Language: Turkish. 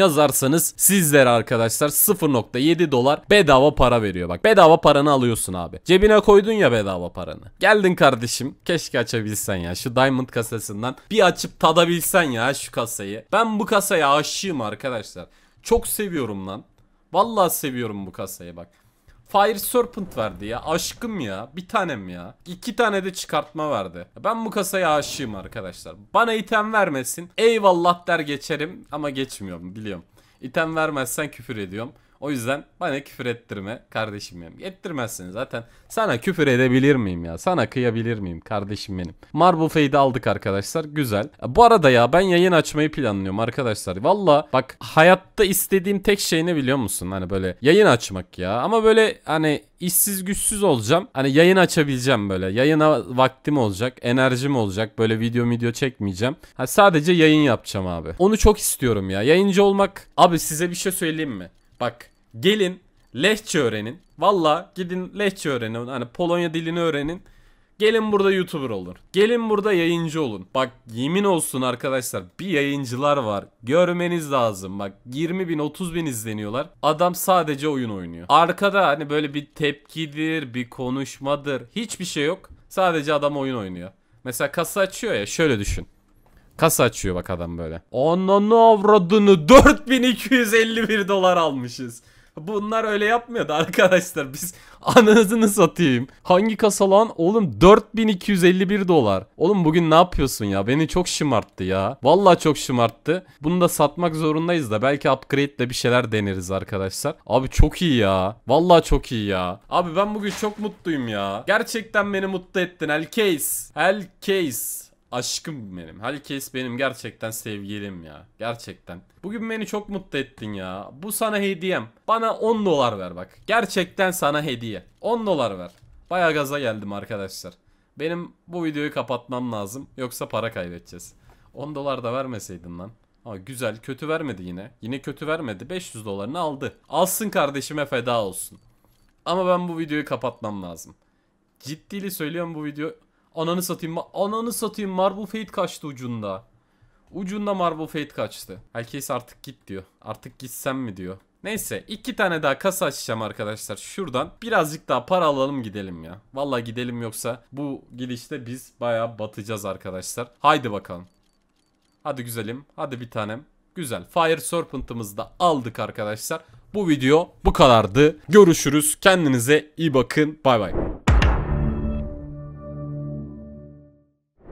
yazarsanız sizlere arkadaşlar 0.7 dolar bedava para veriyor. Bak bedava paranı alıyorsun abi. Cebine koydun ya bedava paranı. Geldin kardeşim. Keşke açabilsen ya. Şu Diamond kasasından bir açıp tadabilsen ya şu kasayı. Ben bu kasaya aşığım arkadaşlar. Çok seviyorum lan. Vallahi seviyorum bu kasayı bak. Fire Serpent vardı ya. Aşkım ya. Bir tanem ya. İki tane de çıkartma vardı Ben bu kasaya aşığım arkadaşlar. Bana item vermesin. Eyvallah der geçerim ama geçmiyorum biliyorum. İtem vermezsen küfür ediyorum. O yüzden bana küfür ettirme kardeşim benim. Ettirmezsin zaten. Sana küfür edebilir miyim ya? Sana kıyabilir miyim kardeşim benim? Marble Fade'i aldık arkadaşlar. Güzel. Bu arada ya ben yayın açmayı planlıyorum arkadaşlar. Valla bak hayatta istediğim tek şey ne biliyor musun? Hani böyle yayın açmak ya. Ama böyle hani işsiz güçsüz olacağım. Hani yayın açabileceğim böyle. Yayına vaktim olacak. Enerjim olacak. Böyle video video çekmeyeceğim. Ha, sadece yayın yapacağım abi. Onu çok istiyorum ya. Yayıncı olmak. Abi size bir şey söyleyeyim mi? Bak Gelin lehçe öğrenin. Valla gidin lehçe öğrenin. Hani Polonya dilini öğrenin. Gelin burada YouTuber olun. Gelin burada yayıncı olun. Bak yemin olsun arkadaşlar bir yayıncılar var. Görmeniz lazım. Bak 20 bin 30 bin izleniyorlar. Adam sadece oyun oynuyor. Arkada hani böyle bir tepkidir, bir konuşmadır. Hiçbir şey yok. Sadece adam oyun oynuyor. Mesela kasa açıyor ya şöyle düşün. Kasa açıyor bak adam böyle. Ananı avradını 4251 dolar almışız. Bunlar öyle yapmıyordu arkadaşlar. Biz anasını satayım. Hangi kasa lan? Oğlum 4251 dolar. Oğlum bugün ne yapıyorsun ya? Beni çok şımarttı ya. Vallahi çok şımarttı. Bunu da satmak zorundayız da belki upgrade ile bir şeyler deneriz arkadaşlar. Abi çok iyi ya. Vallahi çok iyi ya. Abi ben bugün çok mutluyum ya. Gerçekten beni mutlu ettin. case. Elkeis. case. Aşkım benim. Herkes benim gerçekten sevgilim ya. Gerçekten. Bugün beni çok mutlu ettin ya. Bu sana hediyem. Bana 10 dolar ver bak. Gerçekten sana hediye. 10 dolar ver. Baya gaza geldim arkadaşlar. Benim bu videoyu kapatmam lazım. Yoksa para kaybedeceğiz. 10 dolar da vermeseydin lan. Ha güzel kötü vermedi yine. Yine kötü vermedi. 500 dolarını aldı. Alsın kardeşime feda olsun. Ama ben bu videoyu kapatmam lazım. Ciddiyle söylüyorum bu video Ananı satayım. Ananı satayım. Marble Fate kaçtı ucunda. Ucunda Marble Fate kaçtı. Herkes artık git diyor. Artık gitsem mi diyor. Neyse iki tane daha kasa açacağım arkadaşlar şuradan birazcık daha para alalım gidelim ya. Valla gidelim yoksa bu gidişte biz baya batacağız arkadaşlar. Haydi bakalım. Hadi güzelim hadi bir tanem. Güzel Fire Serpent'ımızı da aldık arkadaşlar. Bu video bu kadardı. Görüşürüz kendinize iyi bakın bay bay.